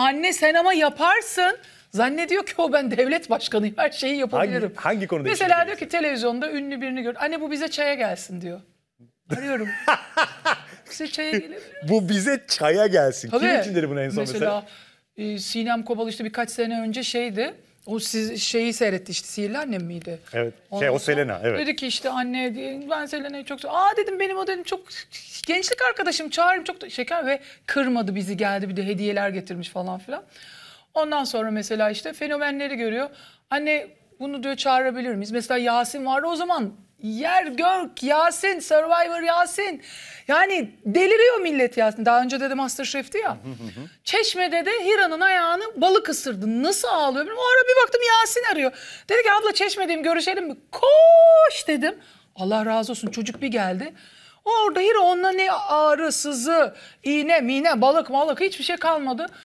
anne sen ama yaparsın. Zannediyor ki o ben devlet başkanıyım her şeyi yapabilirim. Hangi, hangi konuda Mesela diyor ki televizyonda ünlü birini gör. Anne bu bize çaya gelsin diyor. Arıyorum. bize çaya gelebilir Bu bize çaya gelsin. Tabii. Kim için dedi bunu en son mesela? Mesela e, Sinem Kobal işte birkaç sene önce şeydi o siz şeyi seyretti işte sihirli annem miydi? Evet. Şey, Ondan şey o Selena evet. Dedi ki işte anne ben Selena'yı çok Aa dedim benim o dedim çok gençlik arkadaşım çağırayım çok da şeker ve kırmadı bizi geldi bir de hediyeler getirmiş falan filan. Ondan sonra mesela işte fenomenleri görüyor. Anne bunu diyor çağırabilir miyiz? Mesela Yasin vardı o zaman yer gök Yasin Survivor Yasin. Yani deliriyor millet Yasin. Daha önce de, de Masterchef'ti ya. Çeşme'de de Hira'nın ayağını balık ısırdı. Nasıl ağlıyor bilmiyorum. O ara bir baktım Yasin arıyor. Dedi ki abla Çeşme'deyim görüşelim mi? Koş dedim. Allah razı olsun çocuk bir geldi. Orada Hira onunla ne ağrı, sızı, iğne, mine, balık, malık hiçbir şey kalmadı.